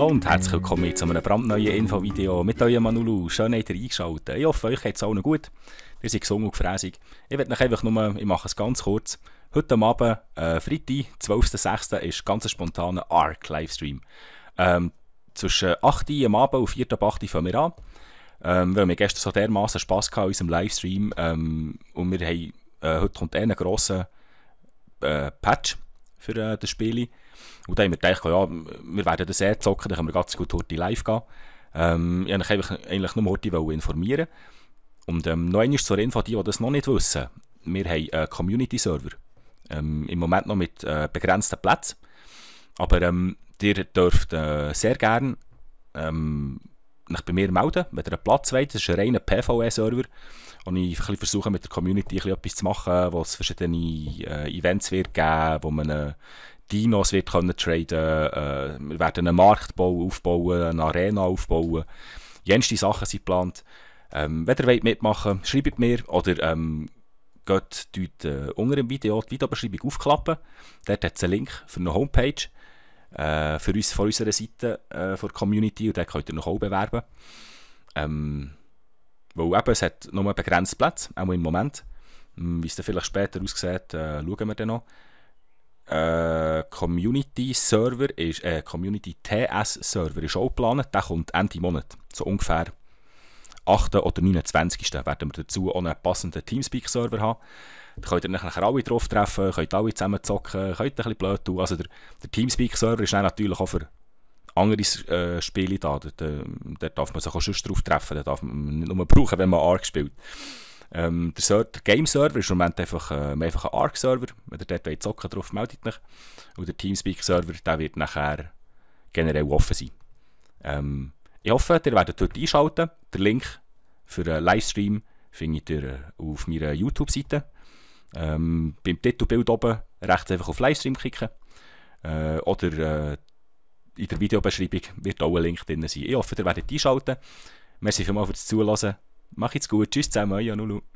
Hallo und herzlich willkommen zu einem brandneuen Infovideo mit eurem Manulu. Schön, dass ihr eingeschaltet Ich hoffe, euch geht es allen gut. Wir sind gesund und fräsig. Ich werde euch einfach nur, ich mache es ganz kurz. Heute Abend, äh, Freitag, 12.06. ist ein ganz spontaner ARC-Livestream. Ähm, zwischen 8 Uhr am Abend und 4 ab 8 Uhr fangen wir an. Ähm, weil wir gestern so dermaßen Spass hatten in unserem Livestream. Ähm, und wir haben, äh, heute kommt eh ein grosser äh, Patch für äh, das Spiel. Und dann haben wir gedacht, ja, wir werden das eh zocken, dann können wir ganz gut heute live gehen. Ähm, ich wollte eigentlich, eigentlich nur heute informieren. Und ähm, noch einmal zur Info, die, die das noch nicht wissen. Wir haben einen Community-Server. Ähm, Im Moment noch mit äh, begrenzten Plätzen. Aber ähm, ihr dürft äh, sehr gerne ähm, euch bei mir melden mit einer Platzweite. Das ist ein reiner PvE-Server. Und ich versuche mit der Community etwas zu machen, wo es verschiedene äh, Events wird geben wo man äh, Dinos wird können traden äh, Wir werden einen Markt aufbauen, eine Arena aufbauen. jens die Sachen sind geplant. Ähm, wenn ihr wollt mitmachen schreibt mir oder ähm, geht dort, äh, unter dem Video die Videobeschreibung aufklappen. Dort hat es einen Link für eine Homepage. äh, für uns von unserer Seite, äh, von der Community und den könnt ihr noch auch bewerben. Ähm, weil eben, es hat nur begrenzte Platz, auch im Moment. Ähm, wie es dann vielleicht später aussieht, äh, schauen wir dann noch. Äh, Community Server ist, äh, Community TS Server ist auch geplant, der kommt Ende Monat, so ungefähr 8. oder 29. werden wir dazu auch einen passenden Teamspeak Server haben. Dann könnt ihr nachher alle drauf treffen, könnt alle zusammen zocken, könnt ein bisschen blöd tun. Also der, Teamspeak-Server ist natürlich auch für andere äh, Spiele da. Ähm, dort, darf man sich auch drauf treffen. Dort darf man nicht nur brauchen, wenn man Arc spielt. Ähm, der, Game-Server ist im Moment einfach, äh, einfach ein Arc-Server. Wenn ihr dort wollt, zocken drauf, meldet euch. Und der Teamspeak-Server, der wird nachher generell offen sein. Ähm, ich hoffe, ihr werdet dort einschalten. Der Link für den Livestream findet ihr äh, auf meiner YouTube-Seite. Ähm, beim Titelbild oben rechts einfach auf Livestream klicken. Äh, oder äh, in der Videobeschreibung wird auch ein Link drin sein. Ich hoffe, ihr werdet einschalten. Merci vielmals fürs Zuhören. Macht's gut. Tschüss zusammen, euer Nulu.